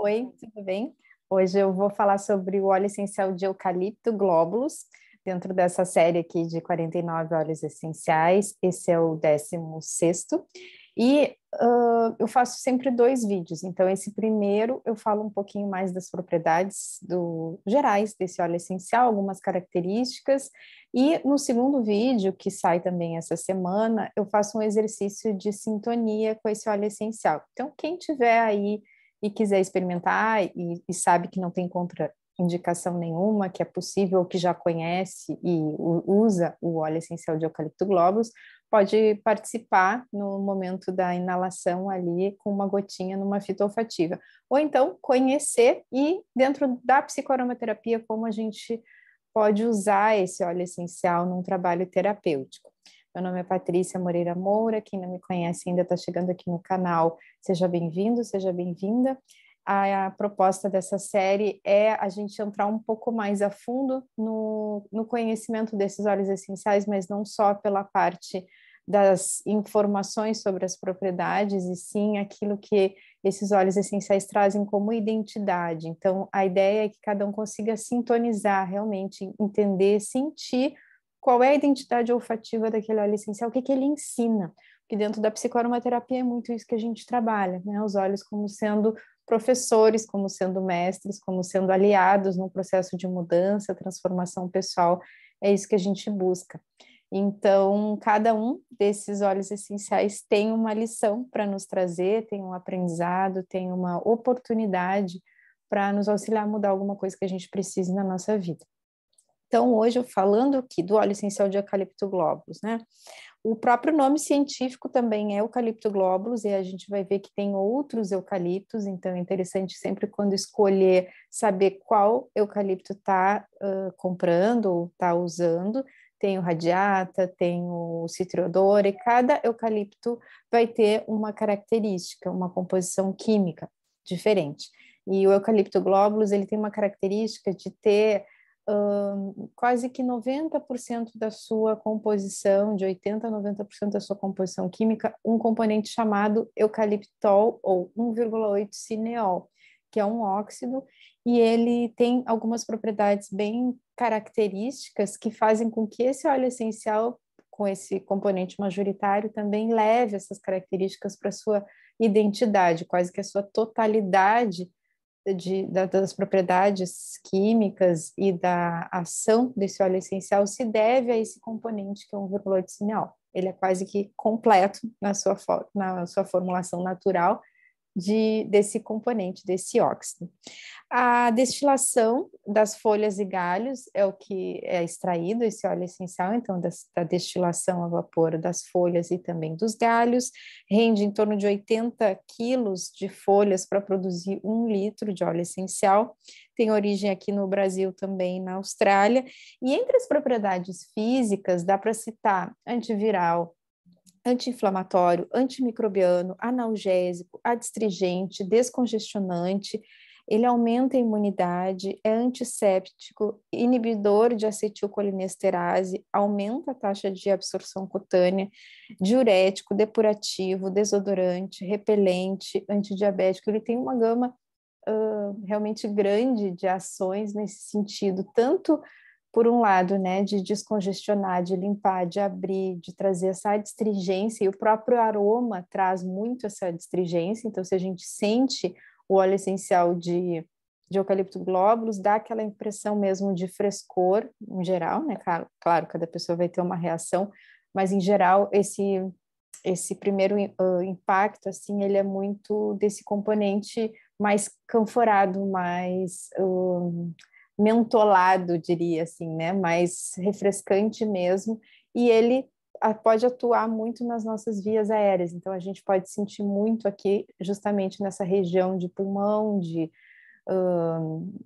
Oi, tudo bem? Hoje eu vou falar sobre o óleo essencial de eucalipto glóbulos, dentro dessa série aqui de 49 óleos essenciais. Esse é o 16 e uh, eu faço sempre dois vídeos. Então, esse primeiro eu falo um pouquinho mais das propriedades do, gerais desse óleo essencial, algumas características. E no segundo vídeo, que sai também essa semana, eu faço um exercício de sintonia com esse óleo essencial. Então, quem tiver aí e quiser experimentar e, e sabe que não tem contraindicação nenhuma, que é possível, que já conhece e usa o óleo essencial de eucalipto globus, pode participar no momento da inalação ali com uma gotinha numa fita olfativa. Ou então conhecer e dentro da psicoaromaterapia como a gente pode usar esse óleo essencial num trabalho terapêutico. Meu nome é Patrícia Moreira Moura. Quem não me conhece ainda está chegando aqui no canal. Seja bem-vindo, seja bem-vinda. A, a, proposta dessa série é a gente entrar um pouco mais a fundo no, no conhecimento desses óleos essenciais, mas não só pela parte das informações sobre as propriedades e sim aquilo que esses óleos essenciais trazem como identidade. Então, a ideia é que cada um consiga sintonizar, realmente entender, sentir qual é a identidade olfativa daquele óleo essencial, o que, que ele ensina. Porque dentro da psicoaromaterapia é muito isso que a gente trabalha, né? Os olhos como sendo professores, como sendo mestres, como sendo aliados no processo de mudança, transformação pessoal, é isso que a gente busca. Então, cada um desses olhos essenciais tem uma lição para nos trazer, tem um aprendizado, tem uma oportunidade para nos auxiliar a mudar alguma coisa que a gente precise na nossa vida. Então, hoje, falando aqui do óleo essencial de eucalipto glóbulos, né? O próprio nome científico também é eucalipto glóbulos, e a gente vai ver que tem outros eucaliptos, então é interessante sempre quando escolher saber qual eucalipto está uh, comprando ou está usando. Tem o radiata, tem o citriodor, e cada eucalipto vai ter uma característica, uma composição química diferente. E o eucalipto glóbulos, ele tem uma característica de ter quase que 90% da sua composição, de 80% a 90% da sua composição química, um componente chamado eucaliptol ou 1,8-cineol, que é um óxido, e ele tem algumas propriedades bem características que fazem com que esse óleo essencial com esse componente majoritário também leve essas características para sua identidade, quase que a sua totalidade de, da, das propriedades químicas e da ação desse óleo essencial se deve a esse componente que é um sinal. Ele é quase que completo na sua, na sua formulação natural de, desse componente, desse óxido. A destilação das folhas e galhos é o que é extraído, esse óleo essencial, então, das, da destilação a vapor das folhas e também dos galhos, rende em torno de 80 quilos de folhas para produzir um litro de óleo essencial, tem origem aqui no Brasil também, na Austrália, e entre as propriedades físicas, dá para citar antiviral, anti-inflamatório, antimicrobiano, analgésico, adstringente, descongestionante, ele aumenta a imunidade, é antisséptico, inibidor de acetilcolinesterase, aumenta a taxa de absorção cutânea, diurético, depurativo, desodorante, repelente, antidiabético. Ele tem uma gama uh, realmente grande de ações nesse sentido, tanto por um lado, né, de descongestionar, de limpar, de abrir, de trazer essa adstringência, e o próprio aroma traz muito essa adstringência, então se a gente sente o óleo essencial de, de eucalipto glóbulos, dá aquela impressão mesmo de frescor, em geral, né, claro, claro cada pessoa vai ter uma reação, mas em geral esse esse primeiro uh, impacto, assim, ele é muito desse componente mais canforado, mais mentolado, diria assim, né? mais refrescante mesmo, e ele pode atuar muito nas nossas vias aéreas, então a gente pode sentir muito aqui, justamente nessa região de pulmão, de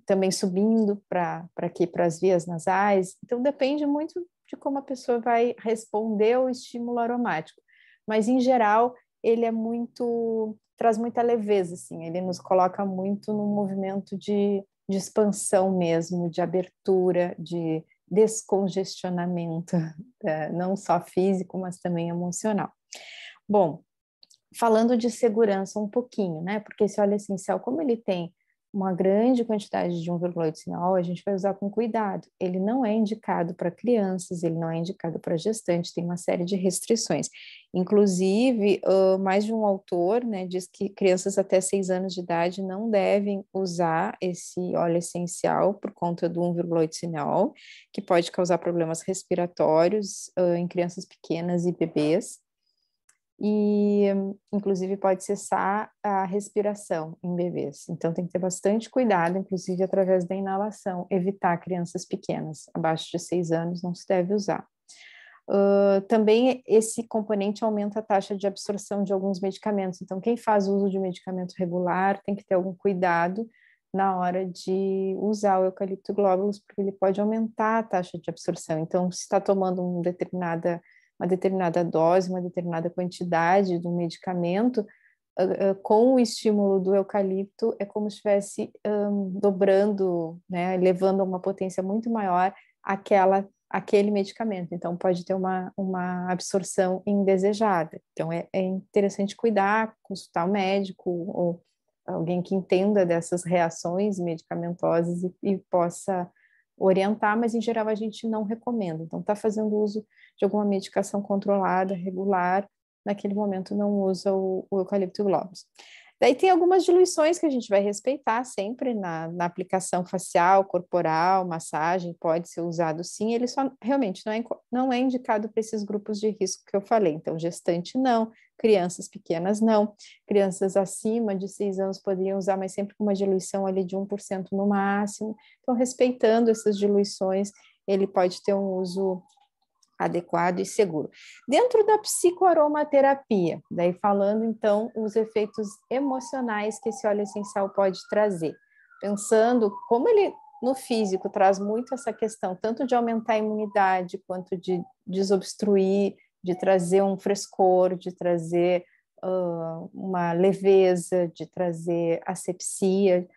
também subindo para aqui, para as vias nasais, então depende muito de como a pessoa vai responder ao estímulo aromático, mas em geral ele é muito, traz muita leveza, assim, ele nos coloca muito no movimento de de expansão mesmo, de abertura, de descongestionamento, eh, não só físico, mas também emocional. Bom, falando de segurança um pouquinho, né? Porque esse óleo essencial, como ele tem uma grande quantidade de 1,8 sinal, a gente vai usar com cuidado. Ele não é indicado para crianças, ele não é indicado para gestantes, tem uma série de restrições. Inclusive, uh, mais de um autor né, diz que crianças até 6 anos de idade não devem usar esse óleo essencial por conta do 1,8 sinal, que pode causar problemas respiratórios uh, em crianças pequenas e bebês e inclusive pode cessar a respiração em bebês. Então tem que ter bastante cuidado, inclusive através da inalação, evitar crianças pequenas, abaixo de 6 anos não se deve usar. Uh, também esse componente aumenta a taxa de absorção de alguns medicamentos. Então, quem faz uso de medicamento regular tem que ter algum cuidado na hora de usar o eucalipto glóbulos, porque ele pode aumentar a taxa de absorção. Então, se está tomando uma determinada uma determinada dose, uma determinada quantidade de um medicamento, ah, ah, com o estímulo do eucalipto, é como se estivesse um, dobrando, né, levando a uma potência muito maior aquela, aquele medicamento. Então, pode ter uma, uma absorção indesejada. Então, é, é interessante cuidar, consultar o médico ou alguém que entenda dessas reações medicamentosas e, e possa orientar, mas em geral a gente não recomenda. Então, está fazendo uso de alguma medicação controlada, regular, naquele momento não usa o, o eucalipto globus. Daí tem algumas diluições que a gente vai respeitar sempre na, na, aplicação facial, corporal, massagem, pode ser usado sim, ele só realmente não é, não é indicado para esses grupos de risco que eu falei. Então, gestante não, Crianças pequenas não. Crianças acima de seis anos poderiam usar, mas sempre com uma diluição ali de 1% no máximo. Então, respeitando essas diluições, ele pode ter um uso adequado e seguro. Dentro da psicoaromaterapia, daí falando então os efeitos emocionais que esse óleo essencial pode trazer. Pensando como ele no físico traz muito essa questão, tanto de aumentar a imunidade, quanto de desobstruir de trazer um frescor, de trazer uh, uma leveza, de trazer asepsia.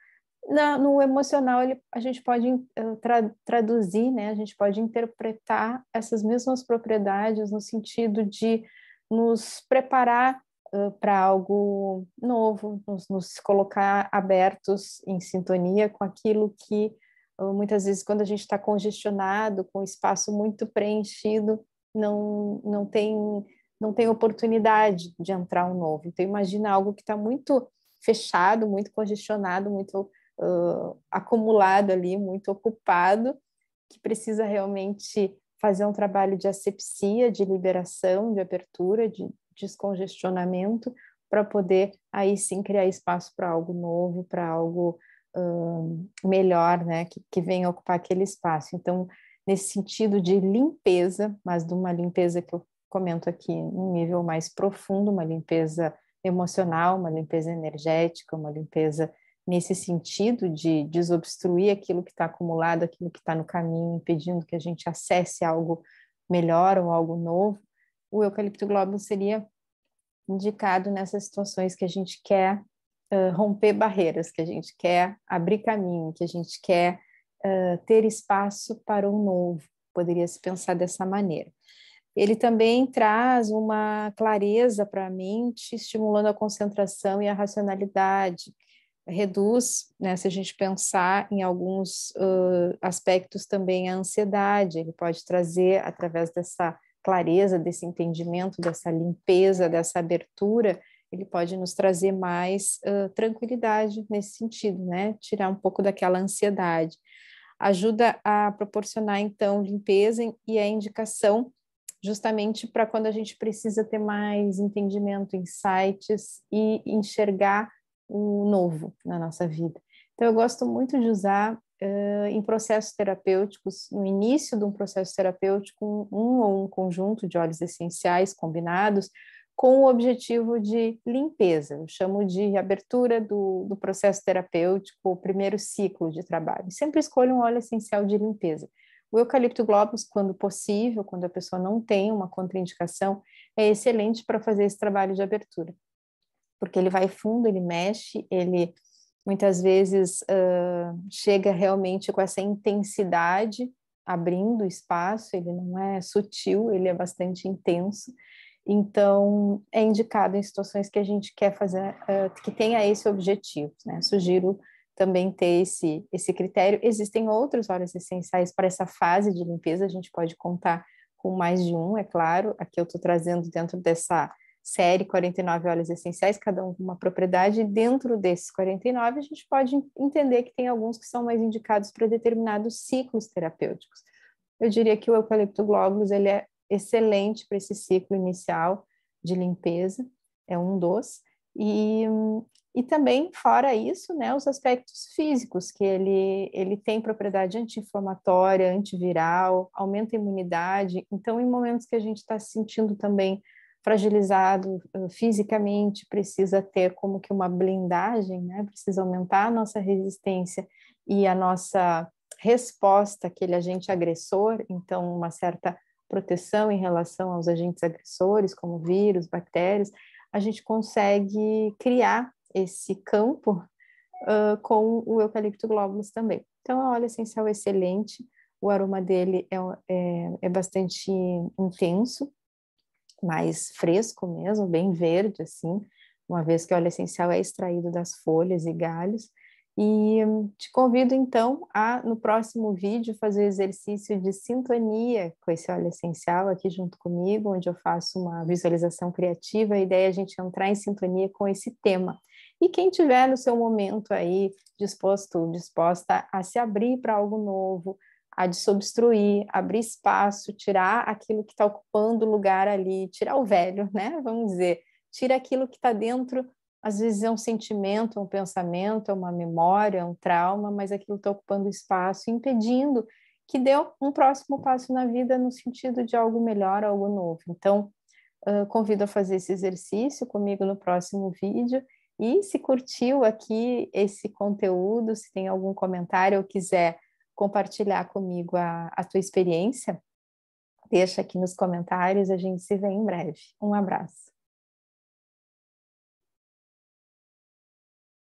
Na, no emocional, ele, a gente pode uh, tra, traduzir, né? a gente pode interpretar essas mesmas propriedades no sentido de nos preparar uh, para algo novo, nos, nos, colocar abertos em sintonia com aquilo que muitas vezes, quando a gente está congestionado, com o espaço muito preenchido, não, não, tem, não tem oportunidade de entrar um novo. Então, imagina algo que está muito fechado, muito congestionado, muito uh, acumulado ali, muito ocupado, que precisa realmente fazer um trabalho de asepsia, de liberação, de abertura, de descongestionamento, para poder aí sim criar espaço para algo novo, para algo uh, melhor, né, que, que venha ocupar aquele espaço. Então, nesse sentido de limpeza, mas de uma limpeza que eu comento aqui num nível mais profundo, uma limpeza emocional, uma limpeza energética, uma limpeza nesse sentido de desobstruir aquilo que está acumulado, aquilo que está no caminho, impedindo que a gente acesse algo melhor ou algo novo, o eucalipto globo seria indicado nessas situações que a gente quer uh, romper barreiras, que a gente quer abrir caminho, que a gente quer eh, ter espaço para o novo, poderia se pensar dessa maneira. Ele também traz uma clareza para a mente, estimulando a concentração e a racionalidade. Reduz, né, se a gente pensar em alguns uh, aspectos também, a ansiedade. Ele pode trazer, através dessa clareza, desse entendimento, dessa limpeza, dessa abertura, ele pode nos trazer mais uh, tranquilidade nesse sentido, né? Tirar um pouco daquela ansiedade ajuda a proporcionar, então, limpeza e a indicação justamente para quando a gente precisa ter mais entendimento, insights e enxergar o novo na nossa vida. Então, eu gosto muito de usar uh, em processos terapêuticos, no início de um processo terapêutico, um, um ou um conjunto de óleos essenciais combinados, com o objetivo de limpeza, eu chamo de abertura do, do processo terapêutico, o primeiro ciclo de trabalho. Sempre escolha um óleo essencial de limpeza. O eucalipto globus, quando possível, quando a pessoa não tem uma contraindicação, é excelente para fazer esse trabalho de abertura, porque ele vai fundo, ele mexe, ele muitas vezes uh, chega realmente com essa intensidade, abrindo espaço, ele não é sutil, ele é bastante intenso, então, é indicado em situações que a gente quer fazer, uh, que tenha esse objetivo, né? Sugiro também ter esse, esse critério. Existem outros óleos essenciais para essa fase de limpeza, a gente pode contar com mais de um, é claro. Aqui eu estou trazendo dentro dessa série 49 óleos essenciais, cada um com uma propriedade, e dentro desses 49 a gente pode entender que tem alguns que são mais indicados para determinados ciclos terapêuticos. Eu diria que o eucalipto glóbulos ele é excelente para esse ciclo inicial de limpeza, é um dos. E, e também, fora isso, né, os aspectos físicos, que ele, ele tem propriedade anti-inflamatória, antiviral, aumenta a imunidade. Então, em momentos que a gente está se sentindo também fragilizado ah, fisicamente, precisa ter como que uma blindagem, né, precisa aumentar a nossa resistência e a nossa resposta àquele agente agressor, então uma certa proteção em relação aos agentes agressores, como vírus, bactérias, a gente consegue criar esse campo uh, com o eucalipto globulus também. Então, a é óleo essencial é excelente, o aroma dele é, é, é bastante intenso, mais fresco mesmo, bem verde, assim, uma vez que o óleo essencial é extraído das folhas e galhos, e te convido então a, no próximo vídeo, fazer o exercício de sintonia com esse óleo essencial aqui junto comigo, onde eu faço uma visualização criativa. A ideia é a gente entrar em sintonia com esse tema. E quem tiver no seu momento aí disposto, disposta a se abrir para algo novo, a desobstruir, abrir espaço, tirar aquilo que está ocupando lugar ali, tirar o velho, né? Vamos dizer, tira aquilo que está dentro às vezes é um sentimento, é um pensamento, é uma memória, é um trauma, mas aquilo está ocupando espaço, impedindo que dê um próximo passo na vida no sentido de algo melhor, algo novo. Então, uh, convido a fazer esse exercício comigo no próximo vídeo. E se curtiu aqui esse conteúdo, se tem algum comentário ou quiser compartilhar comigo a, a tua experiência, deixa aqui nos comentários. A gente se vê em breve. Um abraço.